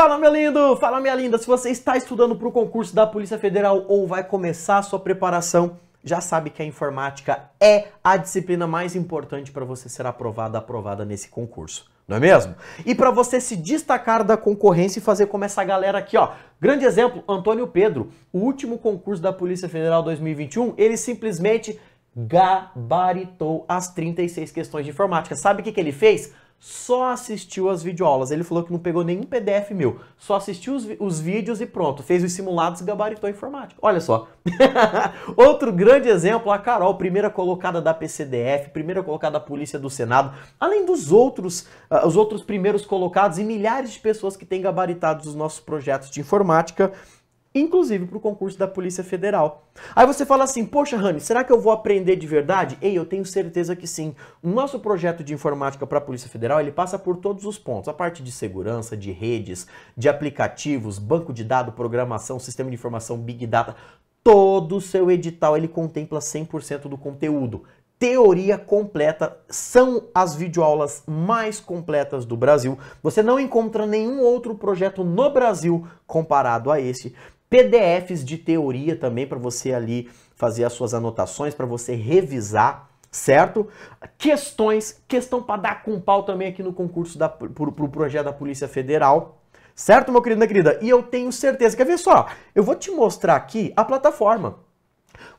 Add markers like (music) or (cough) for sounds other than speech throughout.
Fala meu lindo, fala minha linda, se você está estudando para o concurso da Polícia Federal ou vai começar a sua preparação, já sabe que a informática é a disciplina mais importante para você ser aprovado, aprovada nesse concurso, não é mesmo? E para você se destacar da concorrência e fazer como essa galera aqui, ó. Grande exemplo, Antônio Pedro, o último concurso da Polícia Federal 2021, ele simplesmente gabaritou as 36 questões de informática. Sabe o que, que ele fez? só assistiu as videoaulas. Ele falou que não pegou nenhum PDF meu, só assistiu os, os vídeos e pronto, fez os simulados e gabaritou a informática. Olha só. (laughs) Outro grande exemplo, a Carol, primeira colocada da PCDF, primeira colocada da Polícia do Senado, além dos outros, uh, os outros primeiros colocados e milhares de pessoas que têm gabaritado os nossos projetos de informática inclusive para o concurso da Polícia Federal. Aí você fala assim, poxa, Rani, será que eu vou aprender de verdade? Ei, eu tenho certeza que sim. O nosso projeto de informática para a Polícia Federal, ele passa por todos os pontos. A parte de segurança, de redes, de aplicativos, banco de dados, programação, sistema de informação, Big Data. Todo o seu edital, ele contempla 100% do conteúdo teoria completa, são as videoaulas mais completas do Brasil. Você não encontra nenhum outro projeto no Brasil comparado a esse. PDFs de teoria também para você ali fazer as suas anotações, para você revisar, certo? Questões, questão para dar com pau também aqui no concurso da, pro, pro projeto da Polícia Federal. Certo, meu querido, minha querida? E eu tenho certeza. Quer ver só? Eu vou te mostrar aqui a plataforma.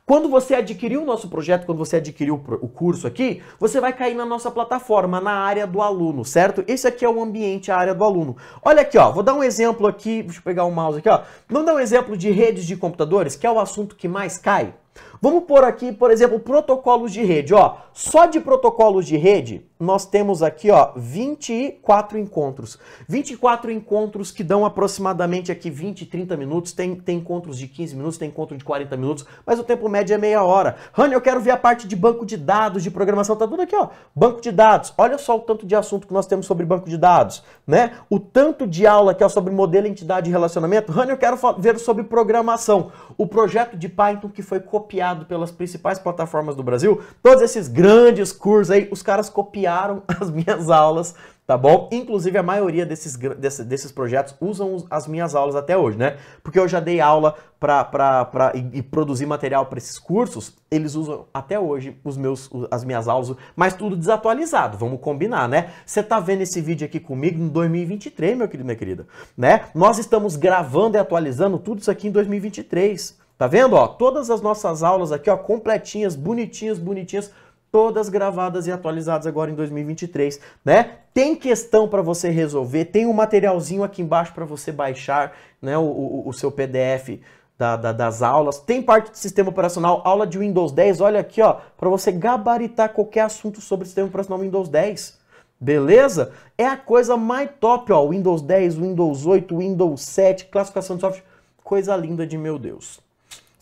Quando você adquirir o nosso projeto, quando você adquirir o curso aqui, você vai cair na nossa plataforma, na área do aluno, certo? Esse aqui é o ambiente, a área do aluno. Olha aqui, ó, vou dar um exemplo aqui, deixa eu pegar o um mouse aqui, ó. Vamos dar um exemplo de redes de computadores, que é o assunto que mais cai. Vamos pôr aqui, por exemplo, protocolos de rede. Ó, só de protocolos de rede, nós temos aqui ó, 24 encontros. 24 encontros que dão aproximadamente aqui 20, 30 minutos. Tem, tem encontros de 15 minutos, tem encontro de 40 minutos, mas o tempo médio é meia hora. Rani, eu quero ver a parte de banco de dados, de programação. Tá tudo aqui, ó. Banco de dados. Olha só o tanto de assunto que nós temos sobre banco de dados, né? O tanto de aula que é sobre modelo, entidade e relacionamento. Rani, eu quero ver sobre programação. O projeto de Python que foi copiado copiado pelas principais plataformas do Brasil. Todos esses grandes cursos aí, os caras copiaram (laughs) as minhas aulas, tá bom? Inclusive, a maioria desses, desses, desses projetos usam as minhas aulas até hoje, né? Porque eu já dei aula pra, pra, pra, e, e produzi material para esses cursos, eles usam até hoje os meus, as minhas aulas, mas tudo desatualizado, vamos combinar, né? Você tá vendo esse vídeo aqui comigo em 2023, meu querido, minha querida, né? Nós estamos gravando e atualizando tudo isso aqui em 2023. Tá vendo? Ó, todas as nossas aulas aqui, ó, completinhas, bonitinhas, bonitinhas, todas gravadas e atualizadas agora em 2023, né? Tem questão para você resolver, tem um materialzinho aqui embaixo para você baixar, né? O, o, o seu PDF da, da, das aulas. Tem parte de sistema operacional, aula de Windows 10, olha aqui, ó, para você gabaritar qualquer assunto sobre sistema operacional Windows 10. Beleza? É a coisa mais top, ó. Windows 10, Windows 8, Windows 7, classificação de software. Coisa linda de meu Deus.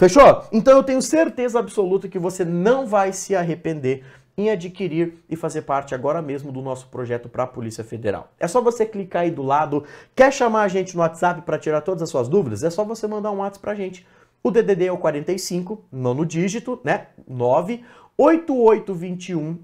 Fechou? Então eu tenho certeza absoluta que você não vai se arrepender em adquirir e fazer parte agora mesmo do nosso projeto para a Polícia Federal. É só você clicar aí do lado. Quer chamar a gente no WhatsApp para tirar todas as suas dúvidas? É só você mandar um WhatsApp para a gente. O DDD é o 45, nono dígito, né? 988210669.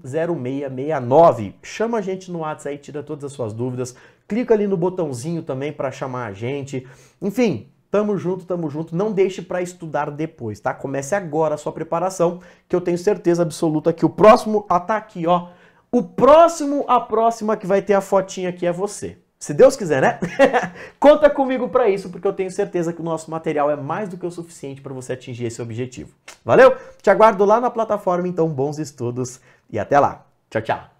0669 Chama a gente no WhatsApp aí, tira todas as suas dúvidas. Clica ali no botãozinho também para chamar a gente. Enfim, Tamo junto, tamo junto. Não deixe para estudar depois, tá? Comece agora a sua preparação, que eu tenho certeza absoluta que o próximo ataque, ah, tá ó. O próximo, a próxima que vai ter a fotinha aqui é você. Se Deus quiser, né? (laughs) Conta comigo para isso, porque eu tenho certeza que o nosso material é mais do que o suficiente para você atingir esse objetivo. Valeu? Te aguardo lá na plataforma, então bons estudos e até lá. Tchau, tchau.